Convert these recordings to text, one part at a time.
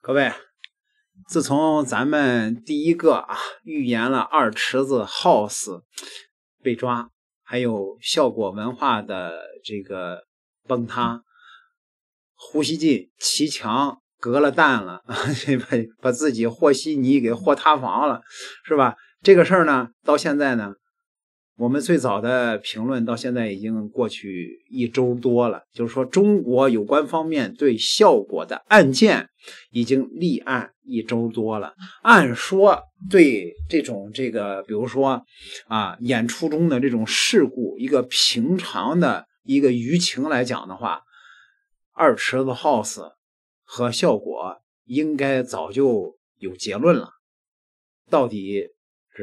各位，自从咱们第一个啊预言了二池子耗死被抓，还有效果文化的这个崩塌，胡锡进骑墙隔了蛋了，把把自己和稀泥给和塌房了，是吧？这个事儿呢，到现在呢。我们最早的评论到现在已经过去一周多了，就是说，中国有关方面对效果的案件已经立案一周多了。按说，对这种这个，比如说，啊，演出中的这种事故，一个平常的一个舆情来讲的话，二池子 house 和效果应该早就有结论了，到底。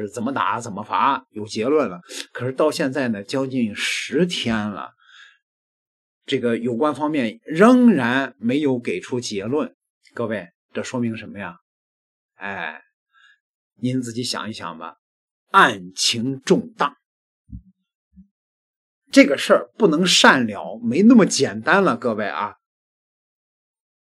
是怎么打怎么罚有结论了，可是到现在呢，将近十天了，这个有关方面仍然没有给出结论。各位，这说明什么呀？哎，您自己想一想吧。案情重大，这个事儿不能善了，没那么简单了。各位啊，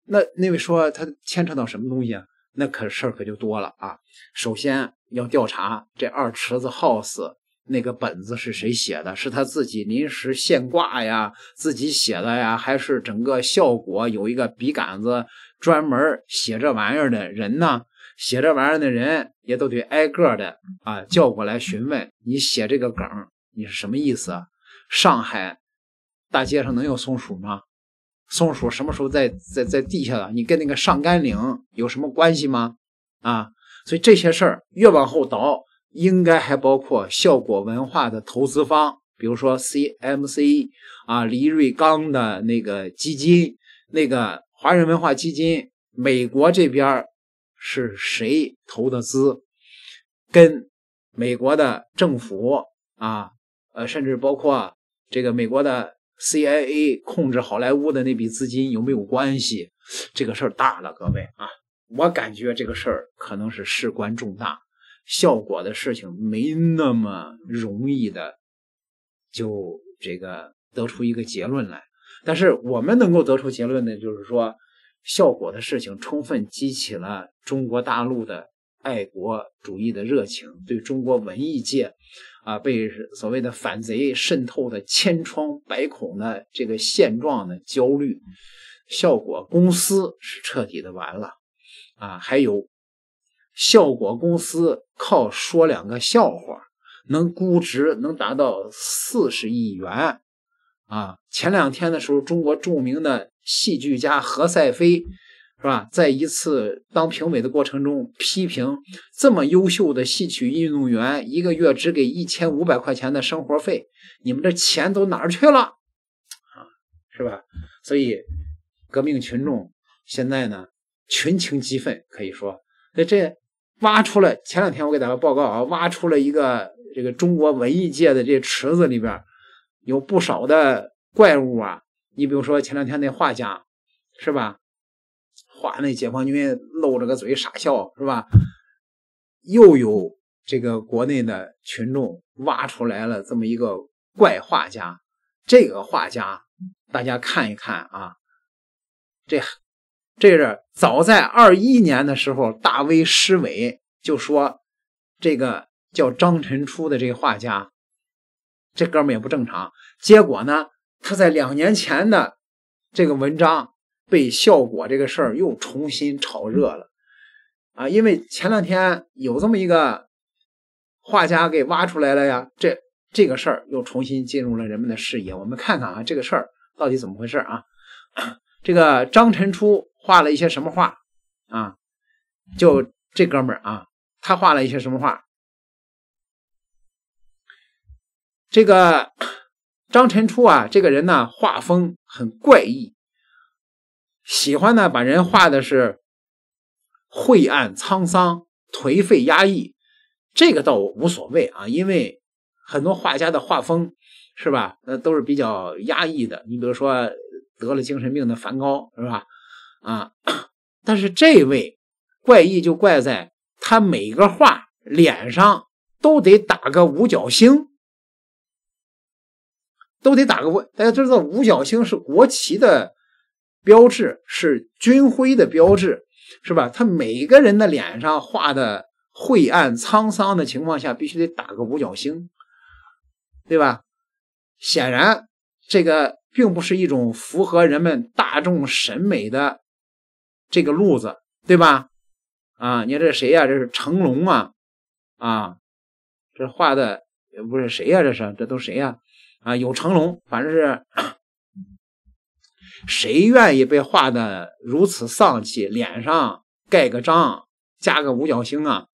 那那位说他牵扯到什么东西啊？那可事儿可就多了啊！首先要调查这二池子 house 那个本子是谁写的，是他自己临时现挂呀，自己写的呀，还是整个效果有一个笔杆子专门写这玩意儿的人呢？写这玩意儿的人也都得挨个的啊叫过来询问，你写这个梗你是什么意思？上海大街上能有松鼠吗？松鼠什么时候在在在地下的？你跟那个上甘岭有什么关系吗？啊，所以这些事儿越往后倒，应该还包括效果文化的投资方，比如说 C M C 啊，黎瑞刚的那个基金，那个华人文化基金，美国这边是谁投的资？跟美国的政府啊，呃，甚至包括这个美国的。CIA 控制好莱坞的那笔资金有没有关系？这个事儿大了，各位啊，我感觉这个事儿可能是事关重大。效果的事情没那么容易的，就这个得出一个结论来。但是我们能够得出结论的就是说，效果的事情充分激起了中国大陆的爱国主义的热情，对中国文艺界。啊，被所谓的反贼渗透的千疮百孔的这个现状的焦虑，效果公司是彻底的完了。啊，还有，效果公司靠说两个笑话能估值能达到四十亿元。啊，前两天的时候，中国著名的戏剧家何赛飞。是吧？在一次当评委的过程中，批评这么优秀的戏曲运动员，一个月只给一千五百块钱的生活费，你们这钱都哪儿去了？啊，是吧？所以革命群众现在呢，群情激愤，可以说，那这挖出了前两天我给大家报告啊，挖出了一个这个中国文艺界的这池子里边有不少的怪物啊。你比如说前两天那画家，是吧？画那解放军露着个嘴傻笑是吧？又有这个国内的群众挖出来了这么一个怪画家。这个画家，大家看一看啊，这这是早在二一年的时候，大 V 施伟就说这个叫张晨初的这个画家，这哥们也不正常。结果呢，他在两年前的这个文章。被效果这个事儿又重新炒热了，啊，因为前两天有这么一个画家给挖出来了呀，这这个事儿又重新进入了人们的视野。我们看看啊，这个事儿到底怎么回事啊？这个张晨初画了一些什么画啊？就这哥们儿啊，他画了一些什么画？这个张晨初啊，这个人呢，画风很怪异。喜欢呢，把人画的是晦暗沧桑、颓废压抑，这个倒无所谓啊，因为很多画家的画风是吧，那都是比较压抑的。你比如说得了精神病的梵高是吧？啊，但是这位怪异就怪在他每个画脸上都得打个五角星，都得打个五。大家知道五角星是国旗的。标志是军徽的标志，是吧？他每个人的脸上画的晦暗沧桑的情况下，必须得打个五角星，对吧？显然，这个并不是一种符合人们大众审美的这个路子，对吧？啊，你看这谁呀？这是成龙啊，啊，这画的不是谁呀？这是这都谁呀？啊，有成龙，反正是。谁愿意被画的如此丧气？脸上盖个章，加个五角星啊！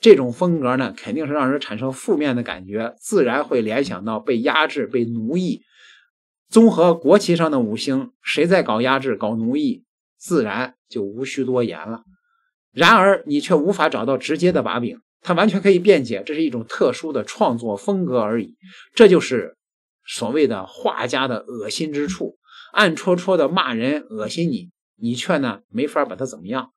这种风格呢，肯定是让人产生负面的感觉，自然会联想到被压制、被奴役。综合国旗上的五星，谁在搞压制、搞奴役，自然就无需多言了。然而，你却无法找到直接的把柄，他完全可以辩解，这是一种特殊的创作风格而已。这就是所谓的画家的恶心之处。暗戳戳的骂人，恶心你，你却呢没法把他怎么样，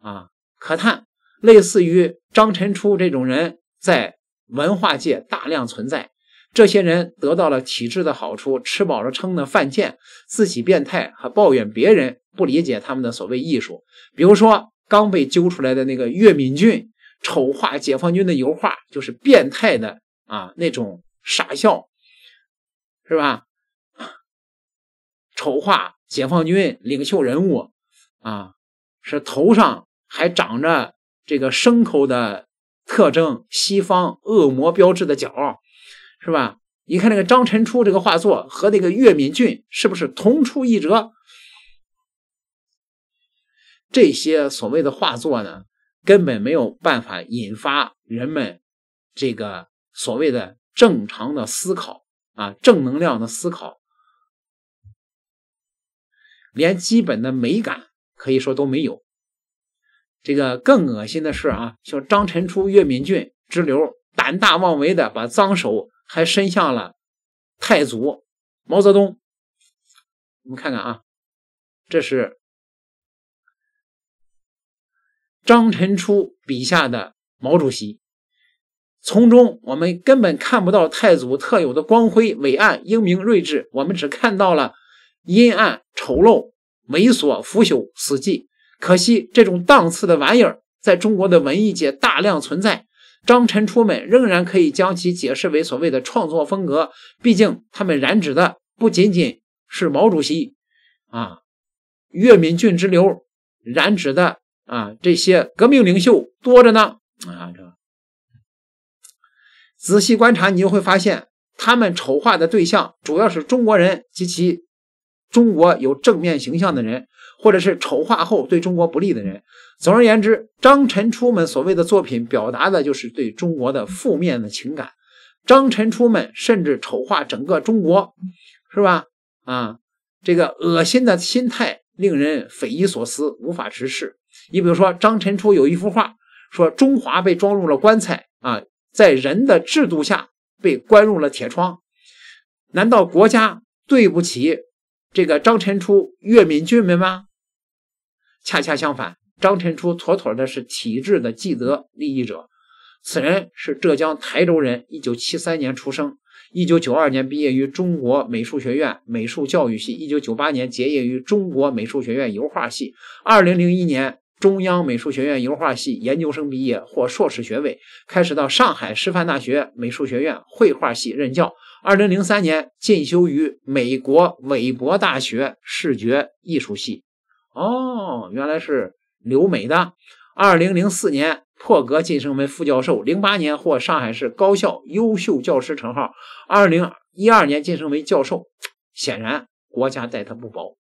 啊！可叹，类似于张晨初这种人在文化界大量存在，这些人得到了体制的好处，吃饱了撑的犯贱，自己变态还抱怨别人不理解他们的所谓艺术。比如说刚被揪出来的那个岳敏俊，丑化解放军的油画就是变态的啊，那种傻笑，是吧？丑化解放军领袖人物，啊，是头上还长着这个牲口的特征，西方恶魔标志的角，是吧？你看那个张晨初这个画作和那个岳敏俊是不是同出一辙？这些所谓的画作呢，根本没有办法引发人们这个所谓的正常的思考啊，正能量的思考。连基本的美感可以说都没有。这个更恶心的是啊，像张晨初、岳敏俊之流胆大妄为的，把脏手还伸向了太祖毛泽东。我们看看啊，这是张晨初笔下的毛主席，从中我们根本看不到太祖特有的光辉、伟岸、英明、睿智，我们只看到了。阴暗、丑陋、猥琐、腐朽、死寂。可惜这种档次的玩意儿在中国的文艺界大量存在。张晨初们仍然可以将其解释为所谓的创作风格，毕竟他们染指的不仅仅是毛主席啊，岳敏俊之流染指的啊，这些革命领袖多着呢啊。这仔细观察，你就会发现，他们丑化的对象主要是中国人及其。中国有正面形象的人，或者是丑化后对中国不利的人。总而言之，张晨初们所谓的作品表达的就是对中国的负面的情感。张晨初们甚至丑化整个中国，是吧？啊，这个恶心的心态令人匪夷所思，无法直视。你比如说，张晨初有一幅画，说中华被装入了棺材啊，在人的制度下被关入了铁窗。难道国家对不起？这个张晨初岳敏俊们吗？恰恰相反，张晨初妥妥的是体制的既得利益者。此人是浙江台州人，一九七三年出生，一九九二年毕业于中国美术学院美术教育系，一九九八年结业于中国美术学院油画系，二零零一年。中央美术学院油画系研究生毕业，获硕士学位，开始到上海师范大学美术学院绘画系任教。二零零三年进修于美国韦伯大学视觉艺术系，哦，原来是留美的。二零零四年破格晋升为副教授，零八年获上海市高校优秀教师称号，二零一二年晋升为教授。显然国家待他不薄，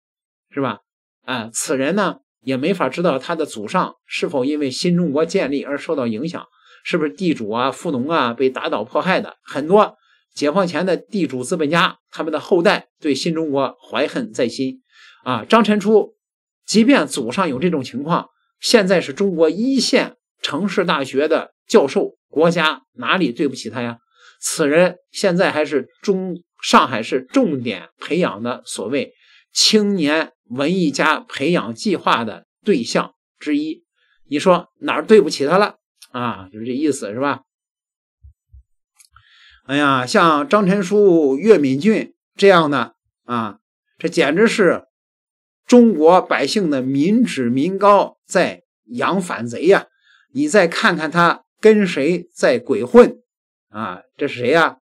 是吧？啊，此人呢？也没法知道他的祖上是否因为新中国建立而受到影响，是不是地主啊、富农啊被打倒迫害的很多。解放前的地主资本家他们的后代对新中国怀恨在心啊。张晨初，即便祖上有这种情况，现在是中国一线城市大学的教授，国家哪里对不起他呀？此人现在还是中上海市重点培养的所谓青年。文艺家培养计划的对象之一，你说哪儿对不起他了啊？就是这意思，是吧？哎呀，像张晨书、岳敏俊这样的啊，这简直是中国百姓的民脂民膏在养反贼呀！你再看看他跟谁在鬼混啊？这是谁呀？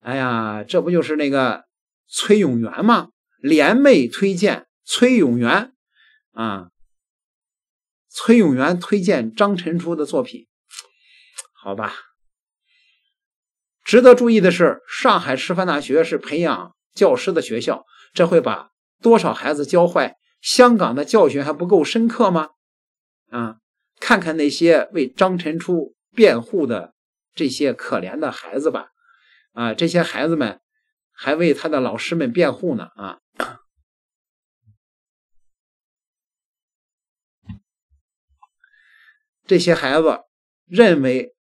哎呀，这不就是那个崔永元吗？联袂推荐。崔永元，啊，崔永元推荐张晨初的作品，好吧。值得注意的是，上海师范大学是培养教师的学校，这会把多少孩子教坏？香港的教训还不够深刻吗？啊，看看那些为张晨初辩护的这些可怜的孩子吧，啊，这些孩子们还为他的老师们辩护呢，啊。这些孩子认为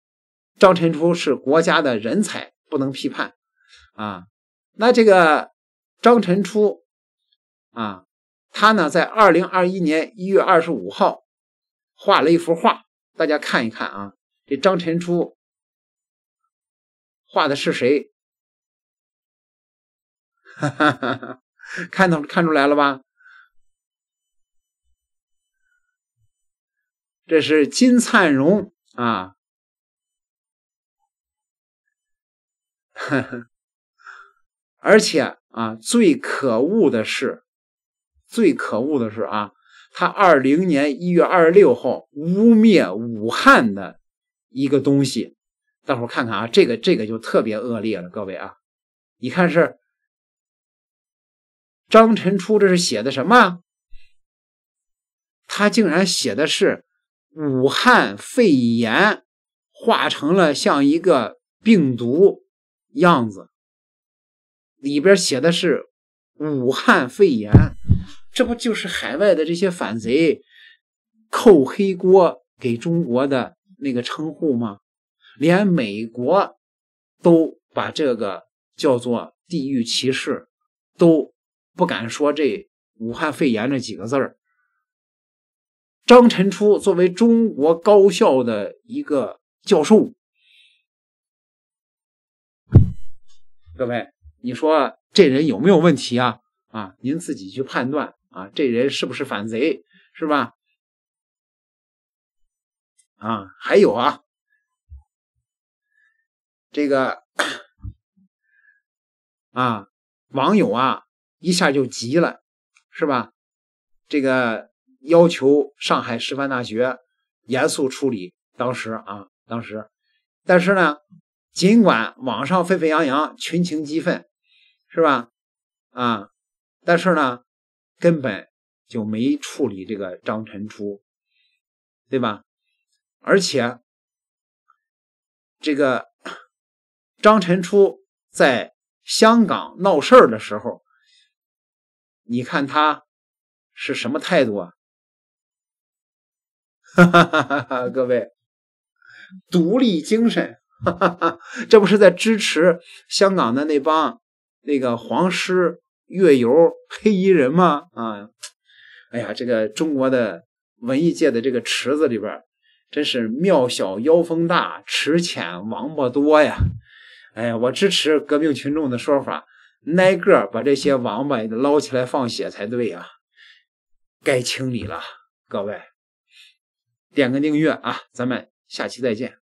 张晨初是国家的人才，不能批判啊。那这个张晨初啊，他呢在二零二一年一月二十五号画了一幅画，大家看一看啊。这张晨初画的是谁？看到看出来了吧？这是金灿荣啊，而且啊，最可恶的是，最可恶的是啊，他二零年一月二十六号污蔑武汉的一个东西，大伙看看啊，这个这个就特别恶劣了，各位啊，你看是张晨初，这是写的什么？他竟然写的是。武汉肺炎化成了像一个病毒样子，里边写的是“武汉肺炎”，这不就是海外的这些反贼扣黑锅给中国的那个称呼吗？连美国都把这个叫做地域歧视，都不敢说这“武汉肺炎”这几个字儿。张晨初作为中国高校的一个教授，各位，你说这人有没有问题啊？啊，您自己去判断啊，这人是不是反贼，是吧？啊，还有啊，这个啊，网友啊一下就急了，是吧？这个。要求上海师范大学严肃处理当时啊，当时，但是呢，尽管网上沸沸扬扬，群情激愤，是吧？啊，但是呢，根本就没处理这个张晨初，对吧？而且，这个张晨初在香港闹事儿的时候，你看他是什么态度啊？哈，哈哈哈，各位，独立精神，哈哈哈，这不是在支持香港的那帮那个黄师、月游、黑衣人吗？啊，哎呀，这个中国的文艺界的这个池子里边，真是庙小妖风大，池浅王八多呀！哎呀，我支持革命群众的说法，挨个把这些王八捞起来放血才对呀，该清理了，各位。点个订阅啊，咱们下期再见。